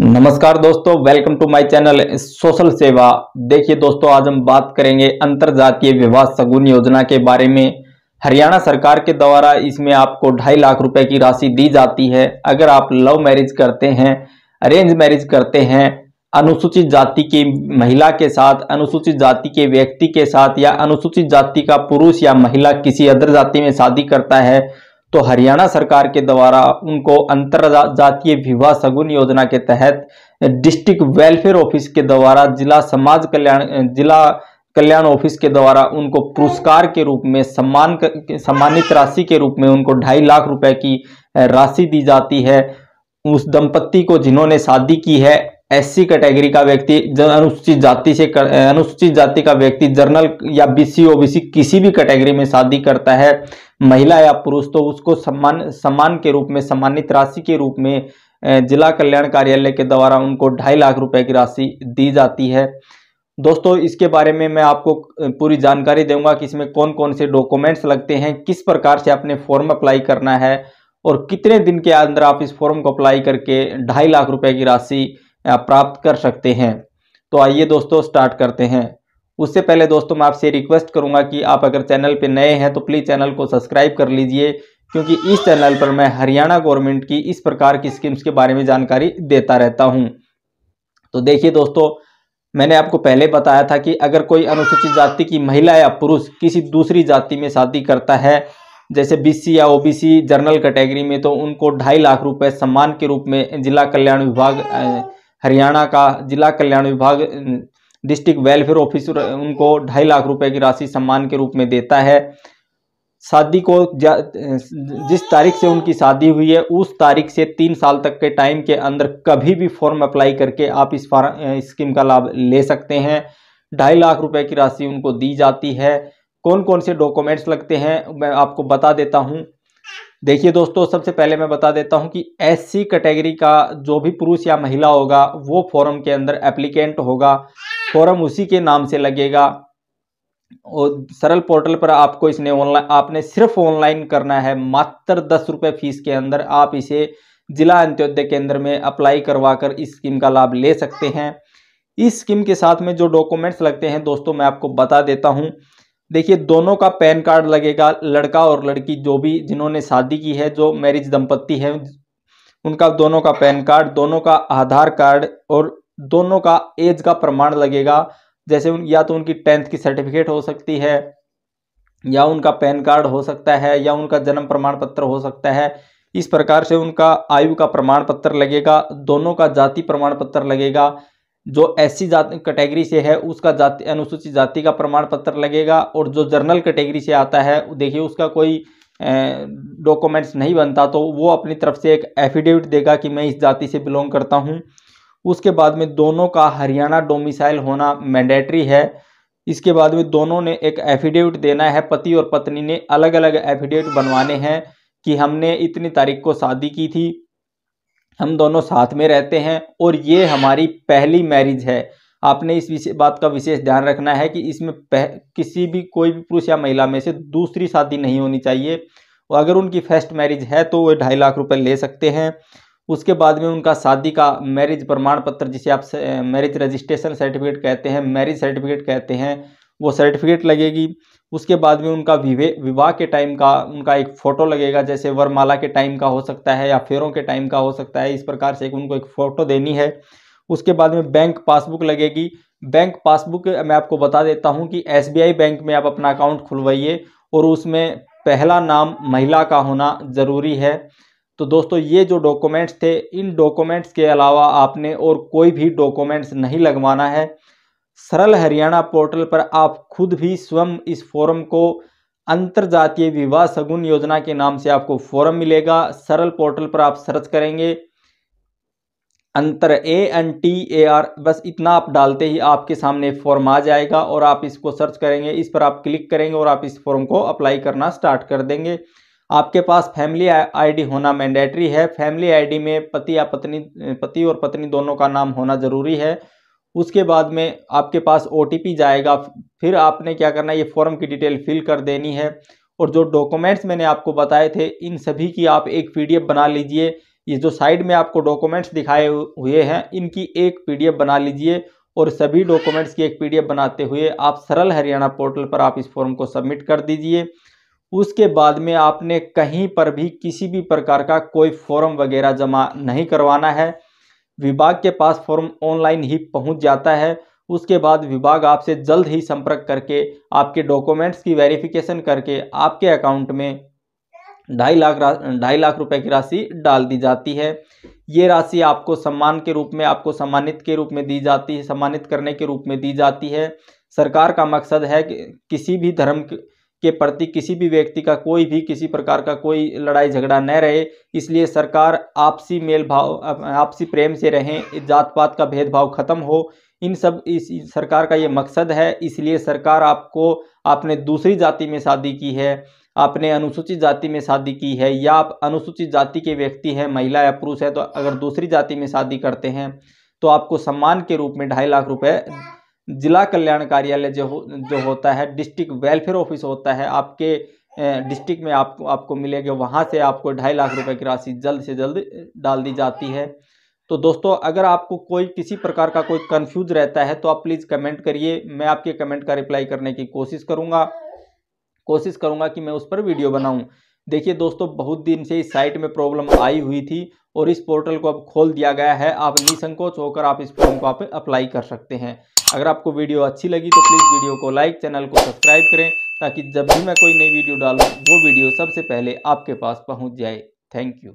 नमस्कार दोस्तों welcome to my channel social Seva देखिए दोस्तों आज हम बात करेंगे अंतर जातीय विवाह सगुन योजना के बारे में हरियाणा सरकार के द्वारा इसमें आपको ढाई लाख रुपए की राशि दी जाती है अगर आप लव मैरिज करते हैं अरेंज मैरिज करते हैं अनुसूचित जाति की महिला के साथ अनुसूचित जाति के व्यक्ति के साथ या अनुसूचित जाति का पुरुष या महिला किसी अदर जाति में शादी करता है तो हरियाणा सरकार के द्वारा उनको अंतर जातीय विवाह सगुन योजना के तहत डिस्ट्रिक्ट वेलफेयर ऑफिस के द्वारा जिला समाज कल्याण जिला कल्याण ऑफिस के द्वारा उनको पुरस्कार के रूप में सम्मान सम्मानित राशि के रूप में उनको ढाई लाख रुपए की राशि दी जाती है उस दंपत्ति को जिन्होंने शादी की है एससी कैटेगरी का व्यक्ति अनुसूचित जाति से अनुसूचित जाति का व्यक्ति जर्नल या बीसी ओबीसी किसी भी कैटेगरी में शादी करता है महिला या पुरुष तो उसको सम्मान सम्मान के रूप में सम्मानित राशि के रूप में जिला कल्याण कार्यालय के द्वारा उनको ढाई लाख रुपए की राशि दी जाती है दोस्तों इसके बारे में मैं आपको पूरी जानकारी दूंगा कि इसमें कौन कौन से डॉक्यूमेंट्स लगते हैं किस प्रकार से आपने फॉर्म अप्लाई करना है और कितने दिन के अंदर आप इस फॉर्म को अप्लाई करके ढाई लाख रुपए की राशि प्राप्त कर सकते हैं तो आइए दोस्तों स्टार्ट करते हैं उससे पहले दोस्तों मैं आपसे रिक्वेस्ट करूंगा कि आप अगर चैनल पर नए हैं तो प्लीज़ चैनल को सब्सक्राइब कर लीजिए क्योंकि इस चैनल पर मैं हरियाणा गवर्नमेंट की इस प्रकार की स्कीम्स के बारे में जानकारी देता रहता हूं तो देखिए दोस्तों मैंने आपको पहले बताया था कि अगर कोई अनुसूचित जाति की महिला या पुरुष किसी दूसरी जाति में शादी करता है जैसे बीसी या ओबीसी जनरल कैटेगरी में तो उनको ढाई लाख रुपए सम्मान के रूप में जिला कल्याण विभाग हरियाणा का जिला कल्याण विभाग डिस्ट्रिक्ट वेलफेयर ऑफिसर उनको ढाई लाख रुपए की राशि सम्मान के रूप में देता है शादी को जिस तारीख से उनकी शादी हुई है उस तारीख से तीन साल तक के टाइम के अंदर कभी भी फॉर्म अप्लाई करके आप इस फॉर्म स्कीम का लाभ ले सकते हैं ढाई लाख रुपए की राशि उनको दी जाती है कौन कौन से डॉक्यूमेंट्स लगते हैं मैं आपको बता देता हूँ देखिए दोस्तों सबसे पहले मैं बता देता हूं कि एससी कैटेगरी का जो भी पुरुष या महिला होगा वो फॉरम के अंदर एप्लीकेंट होगा फॉरम उसी के नाम से लगेगा और सरल पोर्टल पर आपको इसने ऑनलाइन आपने सिर्फ ऑनलाइन करना है मात्र दस रुपये फीस के अंदर आप इसे जिला अंत्योदय केंद्र में अप्लाई करवा कर इस स्कीम का लाभ ले सकते हैं इस स्कीम के साथ में जो डॉक्यूमेंट्स लगते हैं दोस्तों मैं आपको बता देता हूँ देखिए दोनों का पैन कार्ड लगेगा लड़का और लड़की जो भी जिन्होंने शादी की है जो मैरिज दंपत्ति है उनका दोनों का पैन कार्ड दोनों का आधार कार्ड और दोनों का एज का प्रमाण लगेगा जैसे उन या तो उनकी टेंथ की सर्टिफिकेट हो सकती है या उनका पैन कार्ड हो सकता है या उनका जन्म प्रमाण पत्र हो सकता है इस प्रकार से उनका आयु का प्रमाण पत्र लगेगा दोनों का जाति प्रमाण पत्र लगेगा जो एससी जाति कैटेगरी से है उसका जाति अनुसूचित जाति का प्रमाण पत्र लगेगा और जो जर्नल कैटेगरी से आता है देखिए उसका कोई डॉक्यूमेंट्स नहीं बनता तो वो अपनी तरफ से एक एफिडेविट देगा कि मैं इस जाति से बिलोंग करता हूँ उसके बाद में दोनों का हरियाणा डोमिसाइल होना मैंडेटरी है इसके बाद में दोनों ने एक एफिडेविट देना है पति और पत्नी ने अलग अलग एफिडेविट बनवाने हैं कि हमने इतनी तारीख को शादी की थी हम दोनों साथ में रहते हैं और ये हमारी पहली मैरिज है आपने इस विशेष बात का विशेष ध्यान रखना है कि इसमें पह किसी भी कोई भी पुरुष या महिला में से दूसरी शादी नहीं होनी चाहिए और अगर उनकी फर्स्ट मैरिज है तो वे ढाई लाख रुपए ले सकते हैं उसके बाद में उनका शादी का मैरिज प्रमाण पत्र जिसे आप मैरिज रजिस्ट्रेशन सर्टिफिकेट कहते हैं मैरिज सर्टिफिकेट कहते हैं वो सर्टिफिकेट लगेगी उसके बाद में उनका विवे विवाह के टाइम का उनका एक फ़ोटो लगेगा जैसे वरमाला के टाइम का हो सकता है या फेरों के टाइम का हो सकता है इस प्रकार से एक उनको एक फ़ोटो देनी है उसके बाद में बैंक पासबुक लगेगी बैंक पासबुक मैं आपको बता देता हूँ कि एस बैंक में आप अपना अकाउंट खुलवाइए और उसमें पहला नाम महिला का होना ज़रूरी है तो दोस्तों ये जो डॉक्यूमेंट्स थे इन डॉक्यूमेंट्स के अलावा आपने और कोई भी डॉक्यूमेंट्स नहीं लगवाना है सरल हरियाणा पोर्टल पर आप खुद भी स्वयं इस फॉरम को अंतरजातीय विवाह सगुन योजना के नाम से आपको फॉरम मिलेगा सरल पोर्टल पर आप सर्च करेंगे Antar A N T A R बस इतना आप डालते ही आपके सामने फॉर्म आ जाएगा और आप इसको सर्च करेंगे इस पर आप क्लिक करेंगे और आप इस फॉर्म को अप्लाई करना स्टार्ट कर देंगे आपके पास फैमिली आईडी होना मैंडेटरी है फैमिली आईडी में पति या पत्नी पति और पत्नी दोनों का नाम होना ज़रूरी है उसके बाद में आपके पास ओ जाएगा फिर आपने क्या करना है ये फॉर्म की डिटेल फिल कर देनी है और जो डॉक्यूमेंट्स मैंने आपको बताए थे इन सभी की आप एक पीडीएफ बना लीजिए ये जो साइड में आपको डॉक्यूमेंट्स दिखाए हुए हैं इनकी एक पीडीएफ बना लीजिए और सभी डॉक्यूमेंट्स की एक पीडीएफ बनाते हुए आप सरल हरियाणा पोर्टल पर आप इस फॉर्म को सबमिट कर दीजिए उसके बाद में आपने कहीं पर भी किसी भी प्रकार का कोई फॉर्म वगैरह जमा नहीं करवाना है विभाग के पास फॉर्म ऑनलाइन ही पहुंच जाता है उसके बाद विभाग आपसे जल्द ही संपर्क करके आपके डॉक्यूमेंट्स की वेरिफिकेशन करके आपके अकाउंट में ढाई लाख ढाई लाख रुपए की राशि डाल दी जाती है ये राशि आपको सम्मान के रूप में आपको सम्मानित के रूप में दी जाती है सम्मानित करने के रूप में दी जाती है सरकार का मकसद है कि किसी भी धर्म के के प्रति किसी भी व्यक्ति का कोई भी किसी प्रकार का कोई लड़ाई झगड़ा न रहे इसलिए सरकार आपसी मेल भाव आपसी प्रेम से रहें जात पात का भेदभाव ख़त्म हो इन सब इस सरकार का ये मकसद है इसलिए सरकार आपको आपने दूसरी जाति में शादी की है आपने अनुसूचित जाति में शादी की है या आप अनुसूचित जाति के व्यक्ति हैं महिला या पुरुष है तो अगर दूसरी जाति में शादी करते हैं तो आपको सम्मान के रूप में ढाई लाख रुपए जिला कल्याण कार्यालय जो हो, जो होता है डिस्ट्रिक्ट वेलफेयर ऑफिस होता है आपके डिस्ट्रिक्ट में आपको आपको मिलेगा वहाँ से आपको ढाई लाख रुपए की राशि जल्द से जल्द डाल दी जाती है तो दोस्तों अगर आपको कोई किसी प्रकार का कोई कन्फ्यूज रहता है तो आप प्लीज़ कमेंट करिए मैं आपके कमेंट का रिप्लाई करने की कोशिश करूँगा कोशिश करूँगा कि मैं उस पर वीडियो बनाऊँ देखिए दोस्तों बहुत दिन से इस साइट में प्रॉब्लम आई हुई थी और इस पोर्टल को अब खोल दिया गया है आप निसंकोच होकर आप इस फॉर्म को आप अप्लाई कर सकते हैं अगर आपको वीडियो अच्छी लगी तो प्लीज़ वीडियो को लाइक चैनल को सब्सक्राइब करें ताकि जब भी मैं कोई नई वीडियो डालूँ वो वीडियो सबसे पहले आपके पास पहुँच जाए थैंक यू